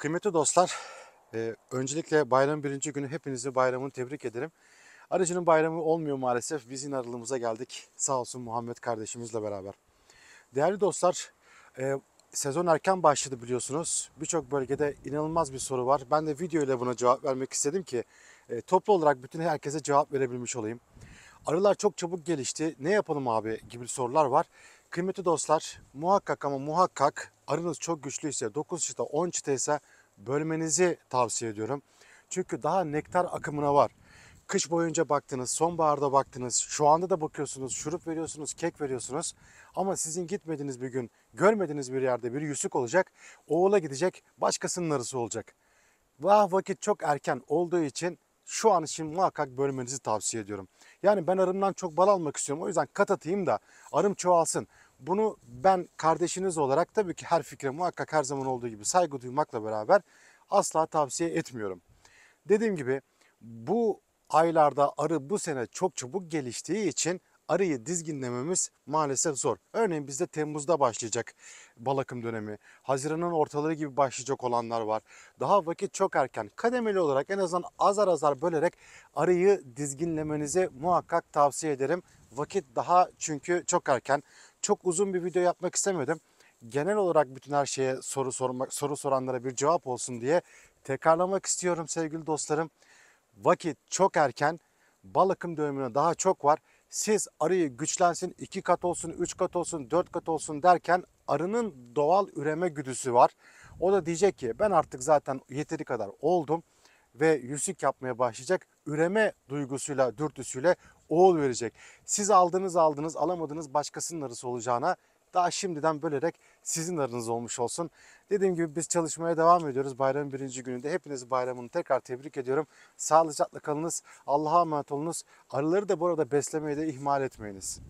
Kıymetli dostlar, e, öncelikle bayram birinci günü hepinizi bayramını tebrik ederim. Aracının bayramı olmuyor maalesef. Biz yine aralığımıza geldik. Sağ olsun Muhammed kardeşimizle beraber. Değerli dostlar, e, sezon erken başladı biliyorsunuz. Birçok bölgede inanılmaz bir soru var. Ben de video ile buna cevap vermek istedim ki e, toplu olarak bütün herkese cevap verebilmiş olayım. Arılar çok çabuk gelişti. Ne yapalım abi gibi sorular var. Kıymetli dostlar muhakkak ama muhakkak arınız çok güçlüyse 9 çıta 10 çıta ise bölmenizi tavsiye ediyorum. Çünkü daha nektar akımına var. Kış boyunca baktınız, sonbaharda baktınız, şu anda da bakıyorsunuz, şurup veriyorsunuz, kek veriyorsunuz. Ama sizin gitmediğiniz bir gün, görmediğiniz bir yerde bir yüzük olacak, oğula gidecek, başkasının arısı olacak. Vah vakit çok erken olduğu için şu an için muhakkak bölmenizi tavsiye ediyorum. Yani ben arımdan çok bal almak istiyorum. O yüzden kat atayım da arım çoğalsın. Bunu ben kardeşiniz olarak tabii ki her fikre muhakkak her zaman olduğu gibi saygı duymakla beraber asla tavsiye etmiyorum. Dediğim gibi bu aylarda arı bu sene çok çabuk geliştiği için arıyı dizginlememiz maalesef zor. Örneğin bizde Temmuz'da başlayacak bal dönemi. Haziran'ın ortaları gibi başlayacak olanlar var. Daha vakit çok erken. Kademeli olarak en azından azar azar bölerek arıyı dizginlemenizi muhakkak tavsiye ederim. Vakit daha çünkü çok erken. Çok uzun bir video yapmak istemedim. Genel olarak bütün her şeye soru sormak, soru soranlara bir cevap olsun diye tekrarlamak istiyorum sevgili dostlarım. Vakit çok erken. Balıkım akım daha çok var siz arıyı güçlensin, iki kat olsun, üç kat olsun, dört kat olsun derken arının doğal üreme güdüsü var. O da diyecek ki ben artık zaten yeteri kadar oldum ve yüzük yapmaya başlayacak üreme duygusuyla, dürtüsüyle oğul verecek. Siz aldınız aldınız alamadınız başkasının arısı olacağına daha şimdiden bölerek sizin aranız olmuş olsun. Dediğim gibi biz çalışmaya devam ediyoruz bayramın birinci gününde. hepinizi bayramını tekrar tebrik ediyorum. Sağlıcakla kalınız, Allah'a emanet olunuz. Arıları da bu arada beslemeyi de ihmal etmeyiniz.